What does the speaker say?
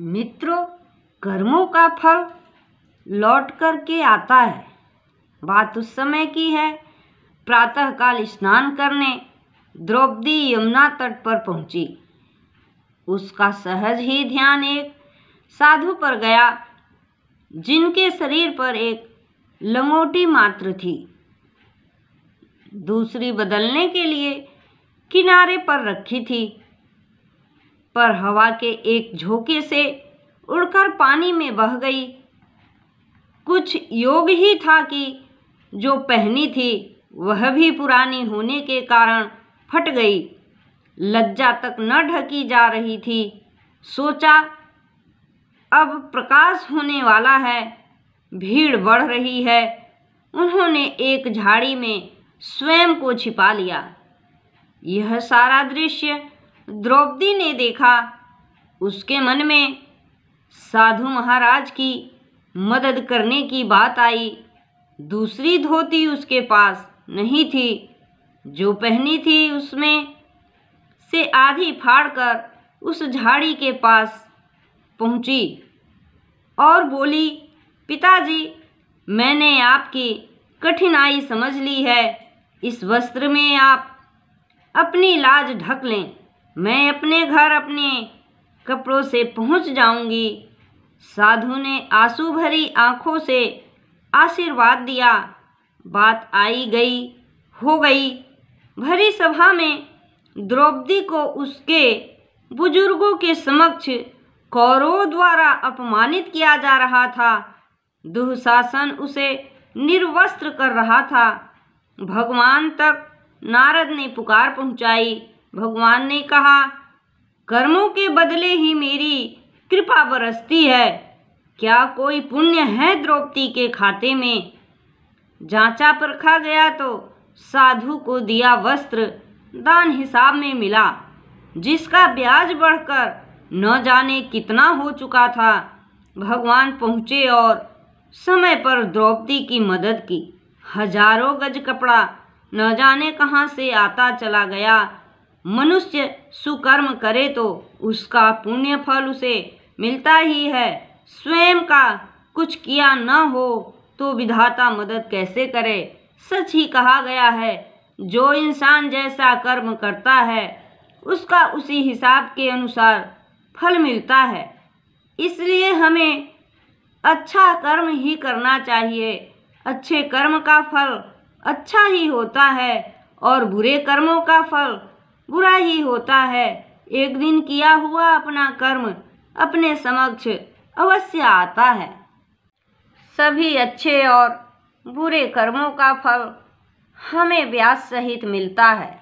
मित्रों कर्मों का फल लौट कर के आता है बात उस समय की है प्रातःकाल स्नान करने द्रौपदी यमुना तट पर पहुंची उसका सहज ही ध्यान एक साधु पर गया जिनके शरीर पर एक लंगोटी मात्र थी दूसरी बदलने के लिए किनारे पर रखी थी पर हवा के एक झोंके से उड़कर पानी में बह गई कुछ योग ही था कि जो पहनी थी वह भी पुरानी होने के कारण फट गई लज्जा तक न ढकी जा रही थी सोचा अब प्रकाश होने वाला है भीड़ बढ़ रही है उन्होंने एक झाड़ी में स्वयं को छिपा लिया यह सारा दृश्य द्रौपदी ने देखा उसके मन में साधु महाराज की मदद करने की बात आई दूसरी धोती उसके पास नहीं थी जो पहनी थी उसमें से आधी फाड़कर उस झाड़ी के पास पहुंची और बोली पिताजी मैंने आपकी कठिनाई समझ ली है इस वस्त्र में आप अपनी लाज ढक लें मैं अपने घर अपने कपड़ों से पहुंच जाऊंगी साधु ने आंसू भरी आंखों से आशीर्वाद दिया बात आई गई हो गई भरी सभा में द्रौपदी को उसके बुजुर्गों के समक्ष कौरों द्वारा अपमानित किया जा रहा था दुशासन उसे निर्वस्त्र कर रहा था भगवान तक नारद ने पुकार पहुंचाई भगवान ने कहा कर्मों के बदले ही मेरी कृपा बरसती है क्या कोई पुण्य है द्रौपदी के खाते में जांचा परखा गया तो साधु को दिया वस्त्र दान हिसाब में मिला जिसका ब्याज बढ़कर न जाने कितना हो चुका था भगवान पहुँचे और समय पर द्रौपदी की मदद की हजारों गज कपड़ा न जाने कहाँ से आता चला गया मनुष्य सुकर्म करे तो उसका पुण्य फल उसे मिलता ही है स्वयं का कुछ किया न हो तो विधाता मदद कैसे करे सच ही कहा गया है जो इंसान जैसा कर्म करता है उसका उसी हिसाब के अनुसार फल मिलता है इसलिए हमें अच्छा कर्म ही करना चाहिए अच्छे कर्म का फल अच्छा ही होता है और बुरे कर्मों का फल बुरा ही होता है एक दिन किया हुआ अपना कर्म अपने समक्ष अवश्य आता है सभी अच्छे और बुरे कर्मों का फल हमें व्यास सहित मिलता है